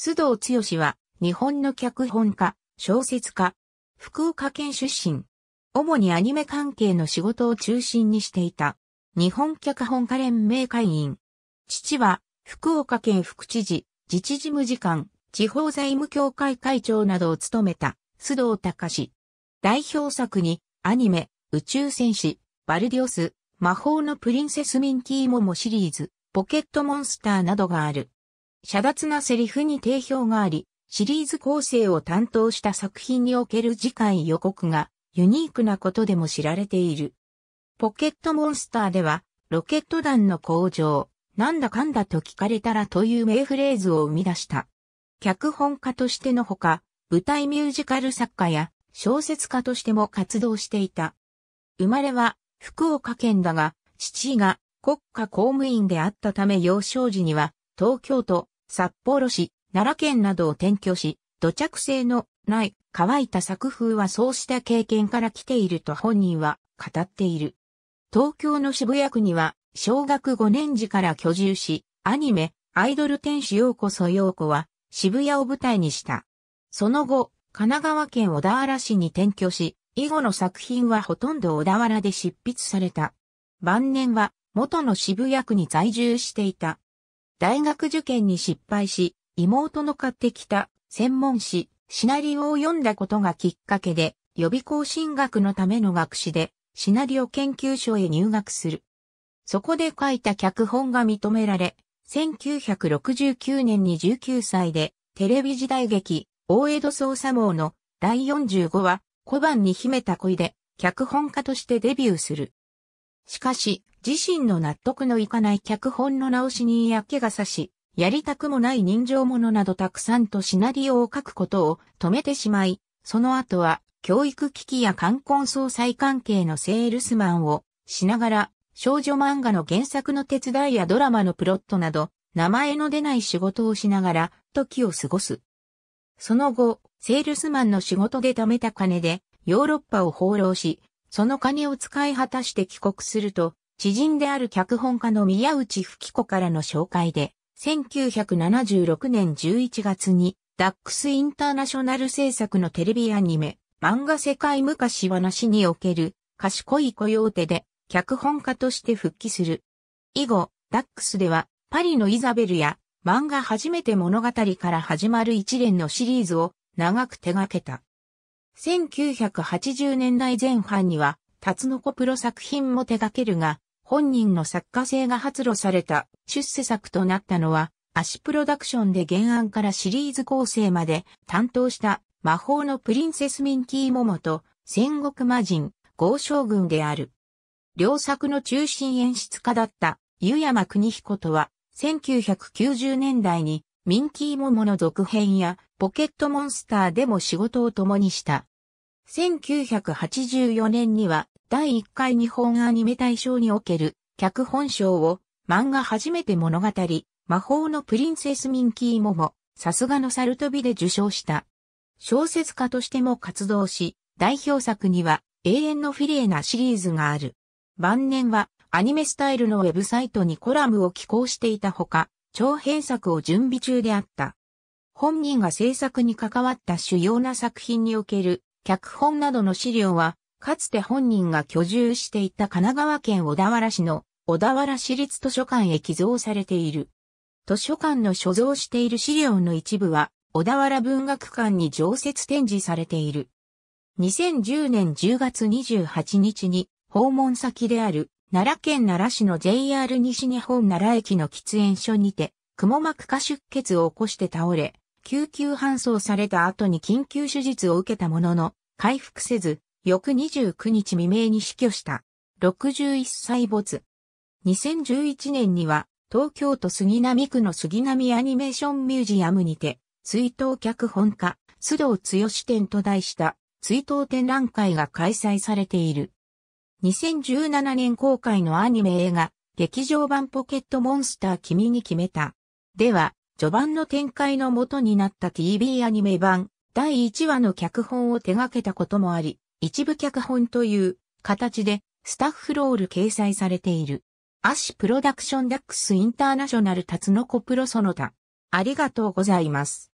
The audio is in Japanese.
須藤剛は、日本の脚本家、小説家、福岡県出身。主にアニメ関係の仕事を中心にしていた。日本脚本家連盟会員。父は、福岡県副知事、自治事務次官、地方財務協会会長などを務めた、須藤隆。代表作に、アニメ、宇宙戦士、バルディオス、魔法のプリンセスミンティーモモシリーズ、ポケットモンスターなどがある。遮奪なセリフに定評があり、シリーズ構成を担当した作品における次回予告がユニークなことでも知られている。ポケットモンスターでは、ロケット弾の工場、なんだかんだと聞かれたらという名フレーズを生み出した。脚本家としてのほか、舞台ミュージカル作家や小説家としても活動していた。生まれは福岡県だが、父が国家公務員であったため幼少時には東京都札幌市、奈良県などを転居し、土着性のない乾いた作風はそうした経験から来ていると本人は語っている。東京の渋谷区には小学5年時から居住し、アニメ、アイドル天使ようこそようこは渋谷を舞台にした。その後、神奈川県小田原市に転居し、以後の作品はほとんど小田原で執筆された。晩年は元の渋谷区に在住していた。大学受験に失敗し、妹の買ってきた専門誌、シナリオを読んだことがきっかけで、予備校進学のための学士で、シナリオ研究所へ入学する。そこで書いた脚本が認められ、1969年に19歳で、テレビ時代劇、大江戸捜査網の第45話、小判に秘めた恋で、脚本家としてデビューする。しかし、自身の納得のいかない脚本の直しに嫌気がさし、やりたくもない人情ものなどたくさんとシナリオを書くことを止めてしまい、その後は教育危機や冠婚葬祭関係のセールスマンをしながら少女漫画の原作の手伝いやドラマのプロットなど名前の出ない仕事をしながら時を過ごす。その後、セールスマンの仕事で貯めた金でヨーロッパを放浪し、その金を使い果たして帰国すると、知人である脚本家の宮内吹子からの紹介で、1976年11月に、ダックスインターナショナル制作のテレビアニメ、漫画世界昔話における、賢い雇用手で、脚本家として復帰する。以後、ダックスでは、パリのイザベルや、漫画初めて物語から始まる一連のシリーズを長く手掛けた。1980年代前半には、タツノコプロ作品も手掛けるが、本人の作家性が発露された出世作となったのは、アシプロダクションで原案からシリーズ構成まで担当した魔法のプリンセスミンキーモモと戦国魔人、豪将軍である。両作の中心演出家だった湯山邦彦とは、1990年代にミンキーモモの続編やポケットモンスターでも仕事を共にした。1984年には第1回日本アニメ大賞における脚本賞を漫画初めて物語魔法のプリンセスミンキーモもさすがのサルトビで受賞した。小説家としても活動し、代表作には永遠のフィレーなシリーズがある。晩年はアニメスタイルのウェブサイトにコラムを寄稿していたほか、長編作を準備中であった。本人が制作に関わった主要な作品における脚本などの資料は、かつて本人が居住していた神奈川県小田原市の小田原市立図書館へ寄贈されている。図書館の所蔵している資料の一部は、小田原文学館に常設展示されている。2010年10月28日に、訪問先である、奈良県奈良市の JR 西日本奈良駅の喫煙所にて、蜘蛛膜下出血を起こして倒れ、救急搬送された後に緊急手術を受けたものの、回復せず、翌29日未明に死去した。61歳没。2011年には、東京都杉並区の杉並アニメーションミュージアムにて、追悼脚本家、須藤剛展と題した追悼展覧会が開催されている。2017年公開のアニメ映画、劇場版ポケットモンスター君に決めた。では、序盤の展開の元になった TV アニメ版第1話の脚本を手掛けたこともあり、一部脚本という形でスタッフロール掲載されている。アシプロダクションダックスインターナショナルタツノコプロその他。ありがとうございます。